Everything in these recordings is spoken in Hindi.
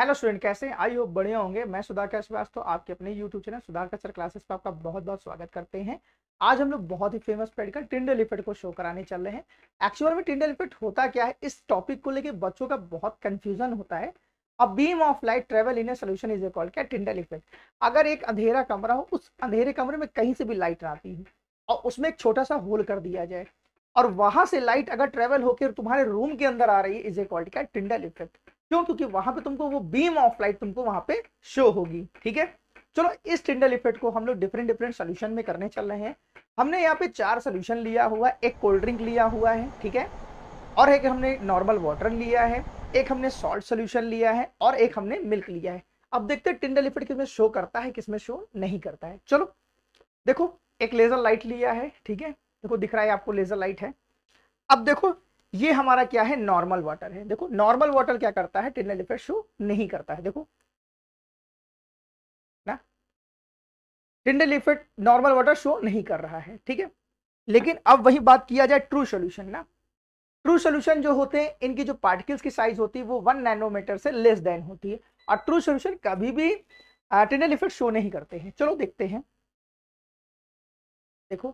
हेलो स्टूडेंट कैसे हैं आई होप बढ़िया होंगे मैं सुधाकर श्रीवास्तव तो आपके अपने YouTube channel Sudhakar sir classes पर आपका बहुत बहुत स्वागत करते हैं आज हम लोग बहुत ही फेमस पेड का टिंडल इफेक्ट को शो कराने चल रहे हैं एक्चुअल में टिंडल इफेक्ट होता क्या है इस टॉपिक को लेकर बच्चों का बहुत कन्फ्यूजन होता है a beam of light travel in a solution is a called क्या टिंडल इफेक्ट अगर एक अंधेरा कमरा हो उस अंधेरे कमरे में कहीं से भी लाइट आती है और उसमें एक छोटा सा होल कर दिया जाए और वहां से लाइट अगर ट्रेवल होकर तुम्हारे रूम के अंदर आ रही है इज ए कॉल्ड क्या टिंडल इफेक्ट क्यों क्योंकि वहां पे तुमको वो बीम ऑफ लाइट तुमको वहां पे शो होगी ठीक है चलो इस टिंडल इफेक्ट को हम लोग डिफरेंट डिफरेंट सोल्यूशन में करने चल रहे हैं हमने यहाँ पे चार सोल्यूशन लिया हुआ एक कोल्ड ड्रिंक लिया हुआ है ठीक है और एक हमने नॉर्मल वाटर लिया है एक हमने सॉल्ट सोल्यूशन लिया है और एक हमने मिल्क लिया है अब देखते हैं टिंडल इफेक्ट किसमें शो करता है किसमें शो नहीं करता है चलो देखो एक लेजर लाइट लिया है ठीक है देखो दिख रहा है आपको लेजर लाइट है अब देखो ये हमारा क्या है नॉर्मल वाटर है देखो नॉर्मल वाटर क्या करता है टिनल इफेक्ट शो नहीं करता है देखो ना Tyndall effect normal water show नहीं कर रहा है ठीक है लेकिन अब वही बात किया जाए ट्रू सोल्यूशन ना ट्रू सोल्यूशन जो होते हैं इनकी जो पार्टिकल्स की साइज होती है वो वन नैनोमीटर से लेस देन होती है और ट्रू सोल्यूशन कभी भी टिनल इफेक्ट शो नहीं करते हैं चलो देखते हैं देखो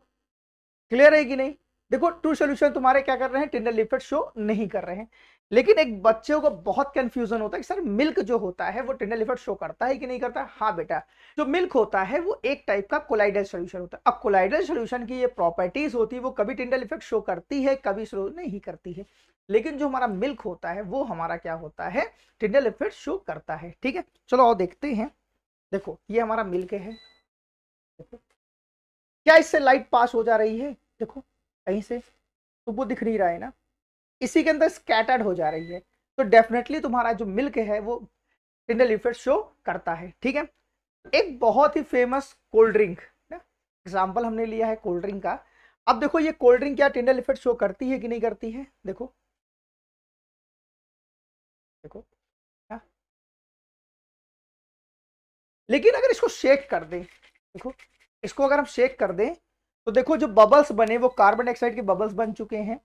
क्लियर है कि नहीं देखो ट्रू सोल्यूशन तुम्हारे क्या कर रहे हैं टिंडल लिपलेट शो नहीं कर रहे हैं लेकिन एक बच्चे को बहुत कंफ्यूजन होता है कि सर मिल्क जो होता है वो टिंडल इफेक्ट शो करता है कि नहीं करता हाँ बेटा जो मिल्क होता है वो एक टाइप का कोलाइडल सोल्यूशन होता है अब कोलाइडल सोल्यूशन की ये प्रॉपर्टीज होती है वो कभी टिंडल इफेक्ट शो करती है कभी शो नहीं करती है लेकिन जो हमारा मिल्क होता है वो हमारा क्या होता है टिंडल इफेक्ट शो करता है ठीक है चलो और देखते हैं देखो ये हमारा मिल्क है क्या इससे लाइट पास हो जा रही है देखो कहीं से तो वो दिख नहीं रहा है ना इसी के अंदर स्कैटर्ड हो जा रही है तो डेफिनेटली तुम्हारा जो मिल्क है वो टिंडल इफेक्ट शो करता है ठीक है एक बहुत ही फेमस कोल्ड ड्रिंक ना एग्जाम्पल हमने लिया है कोल्ड ड्रिंक का अब देखो ये कोल्ड ड्रिंक क्या टिंडल इफेक्ट शो करती है कि नहीं करती है देखो देखो लेकिन अगर इसको शेक कर दें देखो इसको अगर हम शेक कर दें तो देखो जो बबल्स बने वो कार्बन डाइऑक्साइड के बबल्स बन चुके हैं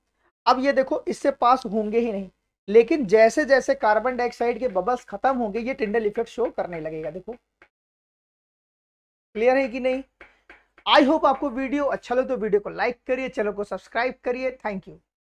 अब ये देखो इससे पास होंगे ही नहीं लेकिन जैसे जैसे कार्बन डाइऑक्साइड के बबल्स खत्म होंगे ये टिंडल इफेक्ट शो करने लगेगा देखो क्लियर है कि नहीं आई होप आपको वीडियो अच्छा लगे तो वीडियो को लाइक करिए चैनल को सब्सक्राइब करिए थैंक यू